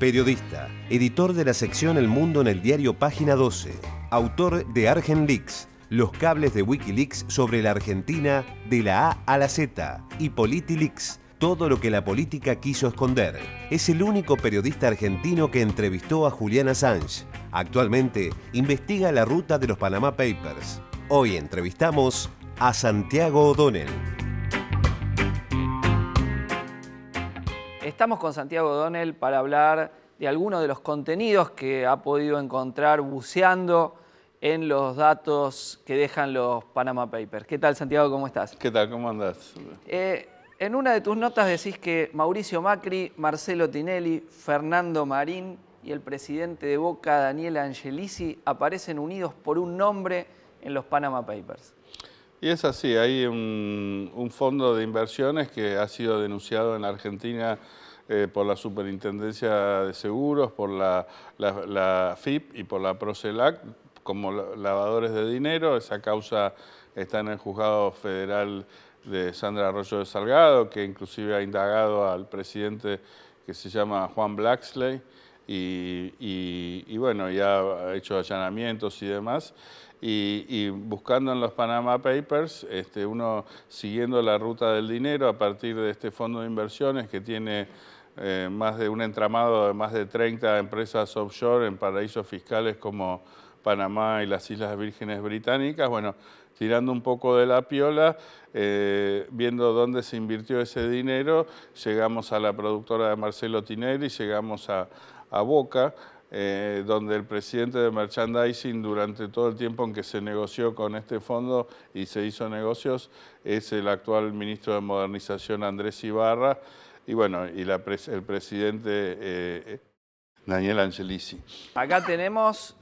Periodista, editor de la sección El Mundo en el diario Página 12, autor de leaks los cables de Wikileaks sobre la Argentina de la A a la Z y Politileaks, todo lo que la política quiso esconder. Es el único periodista argentino que entrevistó a Julian Assange. Actualmente investiga la ruta de los Panama Papers. Hoy entrevistamos a Santiago O'Donnell. Estamos con Santiago Donel para hablar de algunos de los contenidos que ha podido encontrar buceando en los datos que dejan los Panama Papers. ¿Qué tal, Santiago? ¿Cómo estás? ¿Qué tal? ¿Cómo andás? Eh, en una de tus notas decís que Mauricio Macri, Marcelo Tinelli, Fernando Marín y el presidente de Boca, Daniel Angelisi, aparecen unidos por un nombre en los Panama Papers. Y es así, hay un, fondo de inversiones que ha sido denunciado en la Argentina eh, por la Superintendencia de Seguros, por la, FIP y por la Procelac como lavadores de dinero. Esa causa está en el juzgado federal de Sandra Arroyo de Salgado, que inclusive ha indagado al presidente que se llama Juan Blacksley y, bueno, ya ha hecho allanamientos y demás y, buscando en los Panama Papers, este, uno siguiendo la ruta del dinero a partir de este fondo de inversiones que tiene eh, más de un entramado de más de 30 empresas offshore en paraísos fiscales como Panamá y las Islas Vírgenes Británicas. Bueno, tirando un poco de la piola, eh, viendo dónde se invirtió ese dinero, llegamos a la productora de Marcelo Tineri, llegamos a Boca. Eh, donde el presidente de merchandising durante todo el tiempo en que se negoció con este fondo y se hizo negocios es el actual ministro de Modernización Andrés Ibarra y bueno, y la el presidente eh, Daniel Angelici. Acá tenemos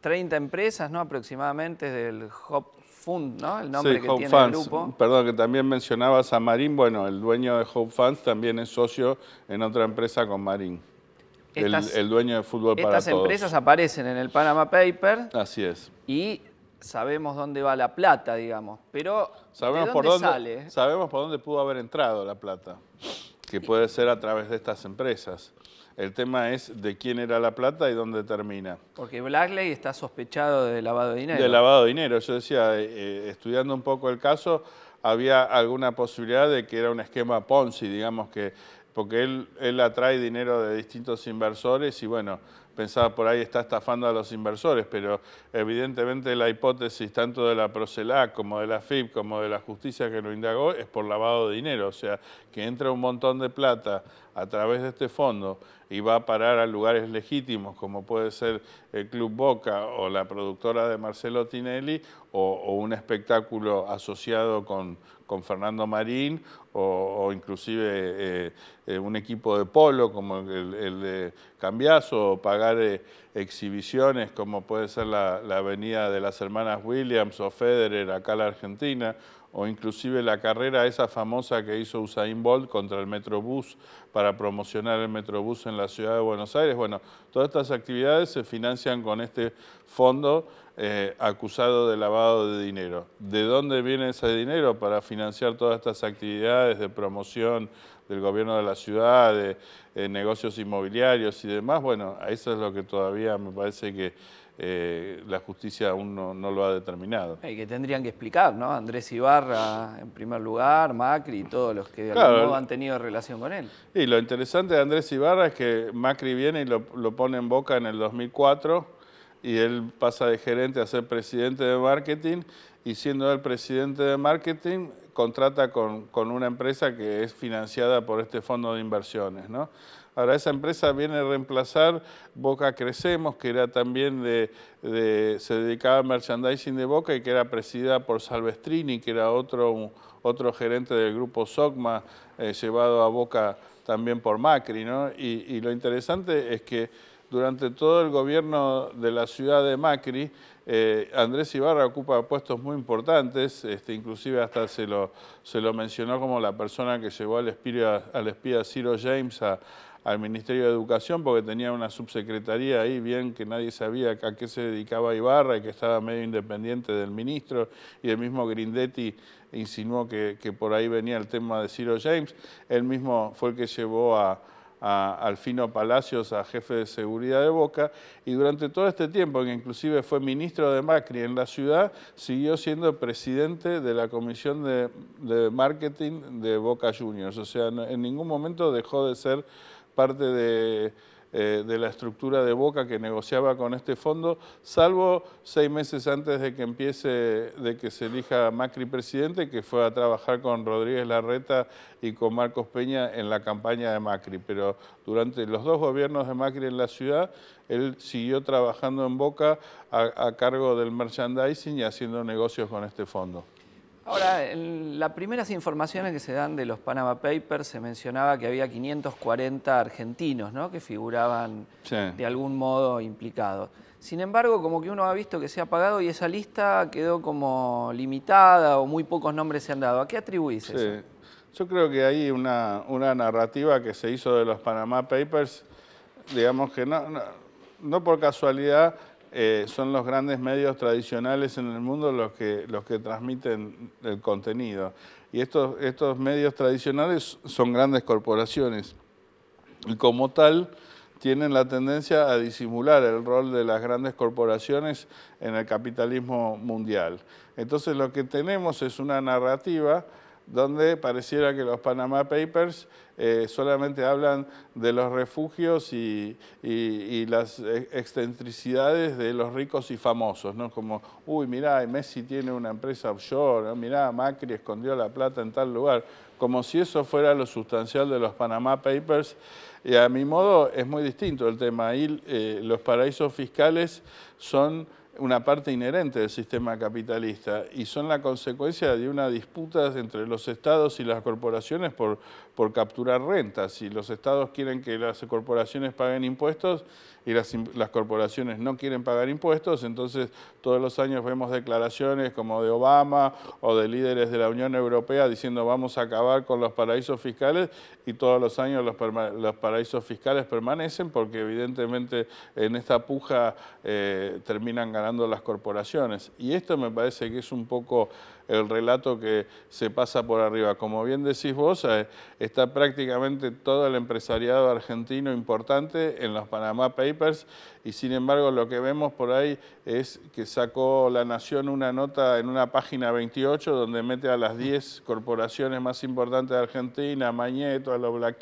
30 empresas, ¿no? Aproximadamente del Hop Fund, ¿no? El nombre que tiene el grupo. Perdón, que también mencionabas a Marín. Bueno, el dueño de Hope Funds también es socio en otra empresa con Marín el, dueño de fútbol para todos. Estas empresas aparecen en el Panama Paper. Así es. Y sabemos dónde va la plata, digamos. Pero sabemos por dónde sale? Sabemos por dónde pudo haber entrado la plata, que puede ser a través de estas empresas. El tema es de quién era la plata y dónde termina. Porque Blackley está sospechado de lavado de dinero. De lavado de dinero. Yo decía, eh, eh, estudiando un poco el caso, había alguna posibilidad de que era un esquema Ponzi, digamos que porque él, atrae dinero de distintos inversores y bueno, pensaba por ahí está estafando a los inversores, pero evidentemente la hipótesis tanto de la Procelac como de la FIP como de la justicia que lo indagó es por lavado de dinero, o sea, que entra un montón de plata a través de este fondo y va a parar a lugares legítimos como puede ser el Club Boca o la productora de Marcelo Tinelli o, un espectáculo asociado con Fernando Marín o, inclusive eh, eh, un equipo de polo como el, de Cambiazo, o pagar eh, exhibiciones como puede ser la, la, Avenida de las Hermanas Williams o Federer acá en la Argentina, o inclusive la carrera esa famosa que hizo Usain Bolt contra el Metrobús para promocionar el Metrobús en la ciudad de Buenos Aires. Bueno, todas estas actividades se financian con este fondo eh, acusado de lavado de dinero. ¿De dónde viene ese dinero para financiar todas estas actividades de promoción, del gobierno de la ciudad, de, eh, negocios inmobiliarios y demás, bueno, eso es lo que todavía me parece que eh, la justicia aún no, lo ha determinado. Y que tendrían que explicar, ¿no? Andrés Ibarra en primer lugar, Macri y todos los que de han tenido relación con él. Y lo interesante de Andrés Ibarra es que Macri viene y lo, lo pone en boca en el 2004 y él pasa de gerente a ser presidente de marketing y siendo el presidente de marketing contrata con, una empresa que es financiada por este fondo de inversiones. ¿no? Ahora, esa empresa viene a reemplazar Boca Crecemos, que era también de, de se dedicaba a merchandising de Boca y que era presidida por Salvestrini, que era otro, otro gerente del grupo Sogma eh, llevado a Boca también por Macri. ¿no? y lo interesante es que durante todo el gobierno de la ciudad de Macri, eh, Andrés Ibarra ocupa puestos muy importantes, este, inclusive hasta se lo, se lo mencionó como la persona que llevó al espía, al espía Ciro James al Ministerio de Educación porque tenía una subsecretaría ahí bien que nadie sabía a qué se dedicaba Ibarra y que estaba medio independiente del ministro y el mismo Grindetti insinuó que, que por ahí venía el tema de Ciro James, él mismo fue el que llevó a Alfino Palacios, a jefe de seguridad de Boca, y durante todo este tiempo, que inclusive fue ministro de Macri en la ciudad, siguió siendo presidente de la comisión de, de marketing de Boca Juniors. O sea, en ningún momento dejó de ser parte de eh, de la estructura de Boca que negociaba con este fondo, salvo seis meses antes de que empiece, de que se elija Macri presidente, que fue a trabajar con Rodríguez Larreta y con Marcos Peña en la campaña de Macri. Pero durante los dos gobiernos de Macri en la ciudad, él siguió trabajando en Boca a cargo del merchandising y haciendo negocios con este fondo. Ahora, en las primeras informaciones que se dan de los Panama Papers se mencionaba que había 540 argentinos que figuraban de algún modo implicados. Sin embargo, como que uno ha visto que se ha apagado y esa lista quedó como limitada o muy pocos nombres se han dado. ¿A qué atribuís eso? Yo creo que hay una, una, narrativa que se hizo de los Panama Papers, digamos que no, no por casualidad eh, son los grandes medios tradicionales en el mundo los que, los que transmiten el contenido. Y estos, estos medios tradicionales son grandes corporaciones y como tal tienen la tendencia a disimular el rol de las grandes corporaciones en el capitalismo mundial. Entonces lo que tenemos es una narrativa donde pareciera que los Panama Papers eh, solamente hablan de los refugios y, las e, excentricidades de los ricos y famosos, ¿no? Como, uy, mirá, Messi tiene una empresa offshore, mirá, Macri escondió la plata en tal lugar, como si eso fuera lo sustancial de los Panama Papers. Y a mi modo es muy distinto el tema. Ahí eh, los paraísos fiscales son una parte inherente del sistema capitalista y son la consecuencia de una disputa entre los estados y las corporaciones por, por capturar rentas. Si los estados quieren que las corporaciones paguen impuestos y las, corporaciones no quieren pagar impuestos, entonces todos los años vemos declaraciones como de Obama o de líderes de la Unión Europea diciendo vamos a acabar con los paraísos fiscales y todos los años los, paraísos fiscales permanecen porque evidentemente en esta puja eh, terminan ganando las corporaciones. Y esto me parece que es un poco el relato que se pasa por arriba. Como bien decís vos, eh, está prácticamente todo el empresariado argentino importante en los Panama Papers y sin embargo lo que vemos por ahí es que sacó La Nación una nota en una página 28 donde mete a las 10 corporaciones más importantes de Argentina, a Mañeto, a Lo a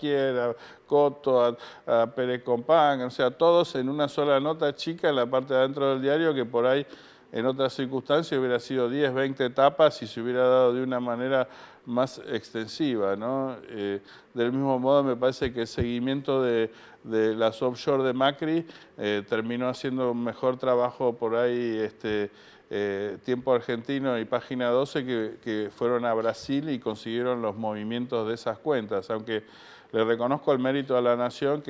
Coto, a, a Pérez o sea, todos en una sola nota chica en la parte de adentro del diario que por ahí en otras circunstancias hubiera sido 10, 20 etapas y se hubiera dado de una manera más extensiva. Eh, del mismo modo, me parece que el seguimiento de, las offshore de Macri eh, terminó haciendo un mejor trabajo por ahí. Este, eh, Tiempo Argentino y Página 12 que, fueron a Brasil y consiguieron los movimientos de esas cuentas, aunque le reconozco el mérito a la Nación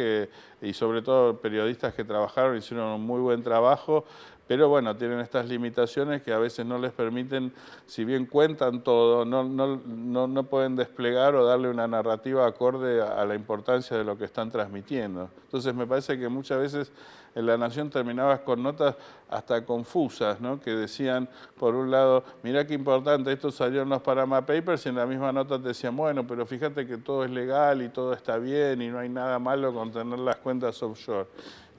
y sobre todo periodistas que trabajaron, hicieron un muy buen trabajo, pero bueno, tienen estas limitaciones que a veces no les permiten, si bien cuentan todo, no, no, no, pueden desplegar o darle una narrativa acorde a, la importancia de lo que están transmitiendo. Entonces me parece que muchas veces en La Nación terminabas con notas hasta confusas, ¿no? que decían, por un lado, mirá qué importante, esto salió en los Panama Papers y en la misma nota te decían, bueno, pero fíjate que todo es legal y todo está bien y no hay nada malo con tener las cuentas offshore.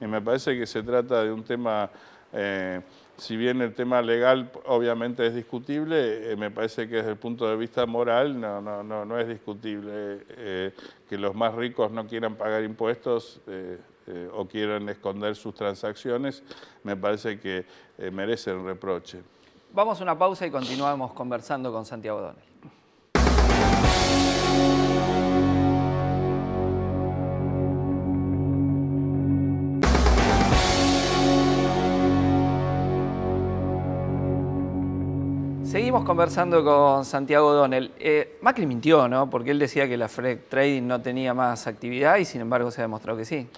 Y me parece que se trata de un tema eh, si bien el tema legal obviamente es discutible, eh, me parece que desde el punto de vista moral no, no, no, es discutible eh, que los más ricos no quieran pagar impuestos o quieran esconder sus transacciones, me parece que merecen reproche. Vamos a una pausa y continuamos conversando con Santiago Donel. Seguimos conversando con Santiago Donel. Eh, Macri mintió, ¿no? Porque él decía que la FREC Trading no tenía más actividad y sin embargo se ha demostrado que sí.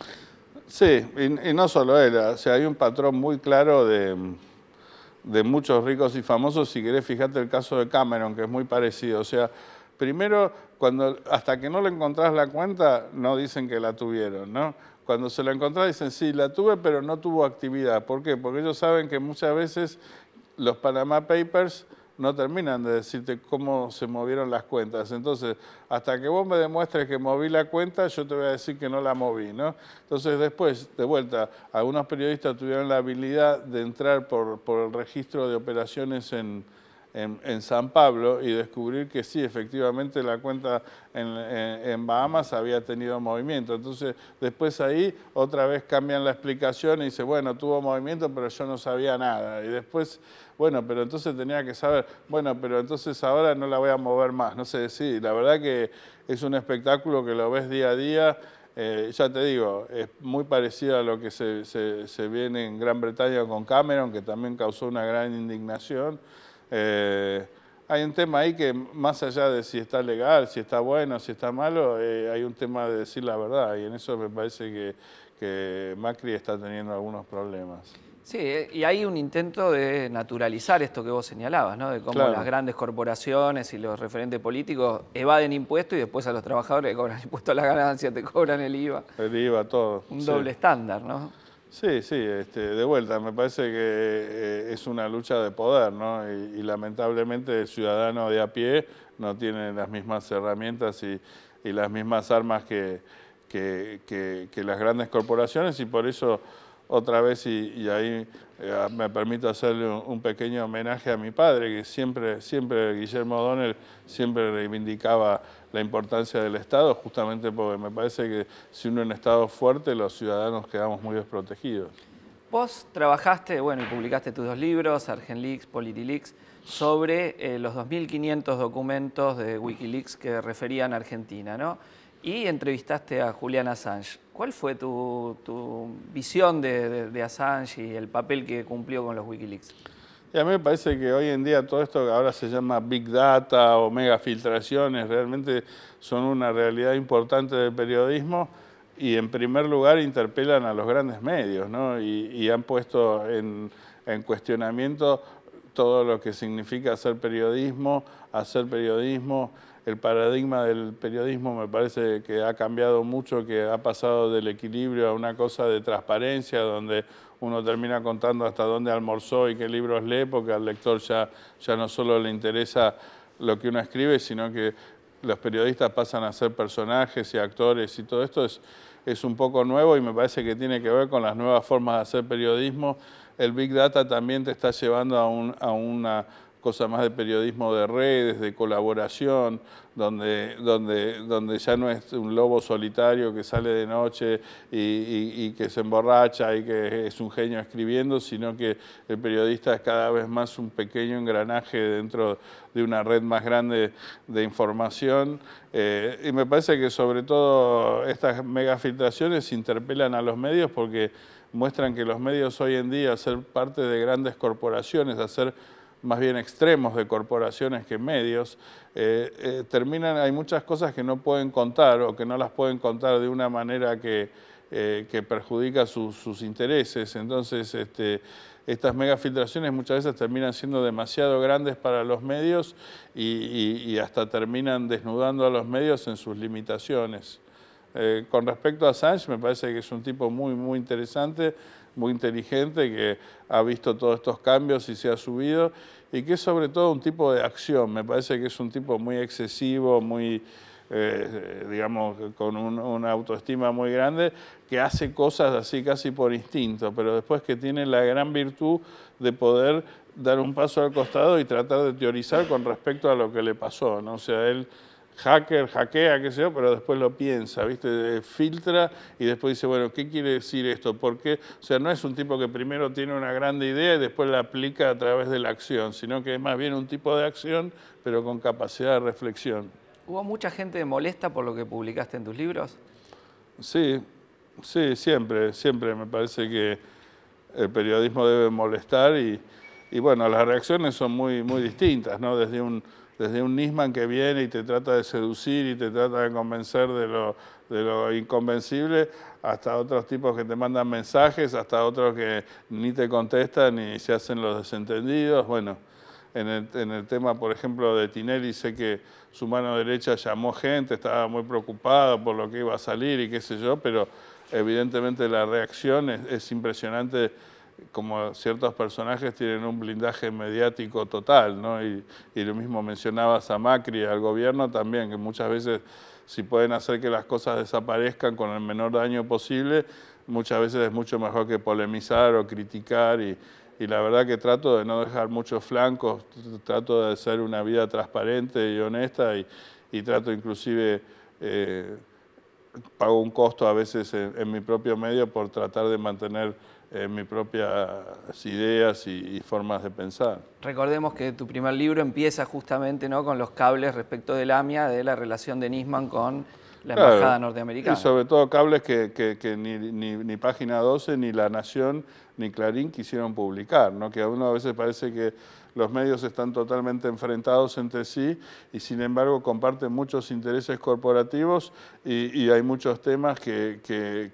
Sí, y, no solo él. O sea, hay un patrón muy claro de, muchos ricos y famosos. Si querés, fíjate el caso de Cameron, que es muy parecido. O sea, primero, cuando, hasta que no le encontrás la cuenta, no dicen que la tuvieron, ¿no? Cuando se la encontrás dicen, sí, la tuve, pero no tuvo actividad. ¿Por qué? Porque ellos saben que muchas veces los Panama Papers no terminan de decirte cómo se movieron las cuentas. Entonces, hasta que vos me demuestres que moví la cuenta, yo te voy a decir que no la moví, ¿no? Entonces, después, de vuelta, algunos periodistas tuvieron la habilidad de entrar por, por el registro de operaciones en, en, San Pablo y descubrir que sí, efectivamente la cuenta en, Bahamas había tenido movimiento. Entonces, después ahí otra vez cambian la explicación y dice, bueno, tuvo movimiento, pero yo no sabía nada. Y después, bueno, pero entonces tenía que saber, bueno, pero entonces ahora no la voy a mover más. No sé, sí, la verdad que es un espectáculo que lo ves día a día. Eh, ya te digo, es muy parecido a lo que se, se, se viene en Gran Bretaña con Cameron, que también causó una gran indignación. Eh, hay un tema ahí que más allá de si está legal, si está bueno, si está malo, eh, hay un tema de decir la verdad y en eso me parece que, Macri está teniendo algunos problemas. Sí, eh, y hay un intento de naturalizar esto que vos señalabas, ¿no? De cómo las grandes corporaciones y los referentes políticos evaden impuestos y después a los trabajadores le cobran impuestos a la ganancia, te cobran el IVA. El IVA, todo. Un doble estándar, ¿no? Sí, sí, este, de vuelta, me parece que eh, es una lucha de poder, ¿no? Y, lamentablemente el ciudadano de a pie no tiene las mismas herramientas y, las mismas armas que las grandes corporaciones y por eso otra vez y, ahí eh, me permito hacerle un, pequeño homenaje a mi padre, que siempre, siempre Guillermo O'Donnell siempre reivindicaba la importancia del Estado, justamente porque me parece que si uno es un Estado fuerte, los ciudadanos quedamos muy desprotegidos. Vos trabajaste, bueno, y publicaste tus dos libros, ArgentLeaks, Politileaks, sobre eh, los 2.500 documentos de Wikileaks que referían a Argentina, ¿no? y entrevistaste a Julian Assange. ¿Cuál fue tu, visión de, Assange y el papel que cumplió con los Wikileaks? a mí me parece que hoy en día todo esto que ahora se llama Big Data o megafiltraciones realmente son una realidad importante del periodismo y en primer lugar interpelan a los grandes medios ¿no? y, han puesto en, en cuestionamiento todo lo que significa hacer periodismo, hacer periodismo el paradigma del periodismo me parece que ha cambiado mucho, que ha pasado del equilibrio a una cosa de transparencia, donde uno termina contando hasta dónde almorzó y qué libros lee, porque al lector ya, ya no solo le interesa lo que uno escribe, sino que los periodistas pasan a ser personajes y actores y todo esto es, es un poco nuevo y me parece que tiene que ver con las nuevas formas de hacer periodismo. El Big Data también te está llevando a, un, a una cosa más de periodismo de redes, de colaboración, donde, donde, donde ya no es un lobo solitario que sale de noche y, que se emborracha y que es un genio escribiendo, sino que el periodista es cada vez más un pequeño engranaje dentro de una red más grande de información. Eh, y me parece que sobre todo estas megafiltraciones interpelan a los medios porque muestran que los medios hoy en día, ser parte de grandes corporaciones, hacer más bien extremos de corporaciones que medios, eh, eh, terminan, hay muchas cosas que no pueden contar o que no las pueden contar de una manera que, eh, perjudica sus intereses. Entonces, este, estas megafiltraciones muchas veces terminan siendo demasiado grandes para los medios y, hasta terminan desnudando a los medios en sus limitaciones. con respecto a Sánchez, me parece que es un tipo muy, muy interesante muy inteligente que ha visto todos estos cambios y se ha subido y que es sobre todo un tipo de acción. Me parece que es un tipo muy excesivo, muy, eh, digamos, con una autoestima muy grande, que hace cosas así casi por instinto, pero después que tiene la gran virtud de poder dar un paso al costado y tratar de teorizar con respecto a lo que le pasó. ¿no? sea, él hacker, hackea, qué sé yo, pero después lo piensa, ¿viste? Eh, filtra y después dice, bueno, ¿qué quiere decir esto? Porque, o sea, no es un tipo que primero tiene una grande idea y después la aplica a través de la acción, sino que es más bien un tipo de acción, pero con capacidad de reflexión. ¿Hubo mucha gente molesta por lo que publicaste en tus libros? Sí, sí, siempre, siempre me parece que el periodismo debe molestar y, y bueno, las reacciones son muy, muy distintas, ¿no? Desde un desde un Nisman que viene y te trata de seducir y te trata de convencer de lo, inconvencible, hasta otros tipos que te mandan mensajes, hasta otros que ni te contestan ni se hacen los desentendidos. Bueno, en el, tema, por ejemplo, de Tinelli, sé que su mano derecha llamó gente, estaba muy preocupada por lo que iba a salir y qué sé yo, pero evidentemente la reacción es impresionante como ciertos personajes tienen un blindaje mediático total, Y, lo mismo mencionabas a Macri, al gobierno también, que muchas veces si pueden hacer que las cosas desaparezcan con el menor daño posible, muchas veces es mucho mejor que polemizar o criticar y, la verdad que trato de no dejar muchos flancos, trato de hacer una vida transparente y honesta y, trato inclusive... Eh, pago un costo a veces en mi propio medio por tratar de mantener mis propias ideas y, formas de pensar. Recordemos que tu primer libro empieza justamente ¿no? con los cables respecto del AMIA, de la relación de Nisman con la embajada norteamericana. Y sobre todo cables que, ni, ni, Página 12, ni La Nación, ni Clarín quisieron publicar, ¿no? que a uno a veces parece que los medios están totalmente enfrentados entre sí y sin embargo comparten muchos intereses corporativos y, hay muchos temas que,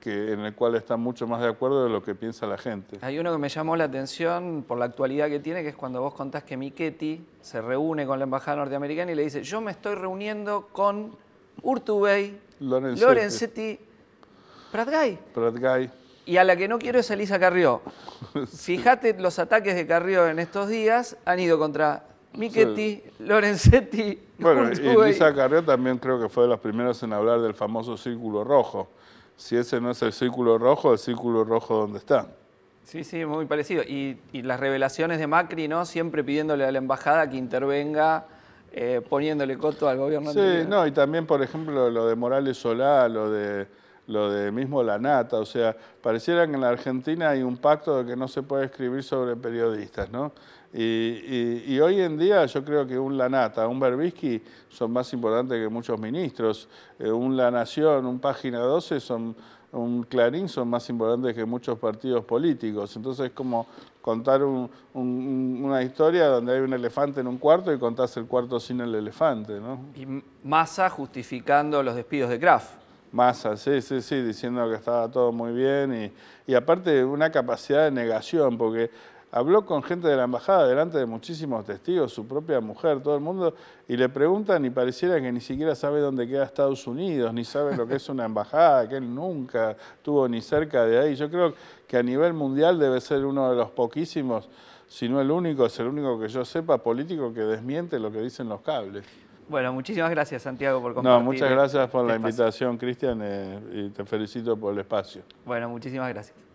en el cual están mucho más de acuerdo de lo que piensa la gente. Hay uno que me llamó la atención por la actualidad que tiene, que es cuando vos contás que Miquetti se reúne con la embajada norteamericana y le dice, yo me estoy reuniendo con Urtubey, Lorenzetti, Lorenzetti Pratgay. Y a la que no quiero es Elisa Carrió. Fíjate, los ataques de Carrió en estos días han ido contra Miquetti, Lorenzetti. Bueno, y Elisa Carrió también creo que fue de los primeros en hablar del famoso círculo rojo. Si ese no es el círculo rojo, el círculo rojo ¿dónde está. Sí, sí, muy parecido. Y, las revelaciones de Macri, ¿no? Siempre pidiéndole a la embajada que intervenga, eh, poniéndole coto al gobierno. Sí, no, y también, por ejemplo, lo de Morales Solá, lo de lo de mismo la nata, o sea, pareciera que en la Argentina hay un pacto de que no se puede escribir sobre periodistas, ¿no? Y, hoy en día yo creo que un Lanata, un Berbisky son más importantes que muchos ministros, eh, un La Nación, un Página 12 son un clarín son más importantes que muchos partidos políticos. Entonces es como contar una historia donde hay un elefante en un cuarto y contás el cuarto sin el elefante. ¿no? Y Massa justificando los despidos de Graf. Massa, sí, sí, sí, diciendo que estaba todo muy bien y, y aparte una capacidad de negación, porque habló con gente de la embajada delante de muchísimos testigos, su propia mujer, todo el mundo, y le preguntan y pareciera que ni siquiera sabe dónde queda Estados Unidos, ni sabe lo que es una embajada, que él nunca tuvo ni cerca de ahí. Yo creo que a nivel mundial debe ser uno de los poquísimos, si no el único, es el único que yo sepa político que desmiente lo que dicen los cables. Bueno, muchísimas gracias, Santiago, por compartir. No, muchas gracias por este la invitación, Cristian, eh, y te felicito por el espacio. Bueno, muchísimas gracias.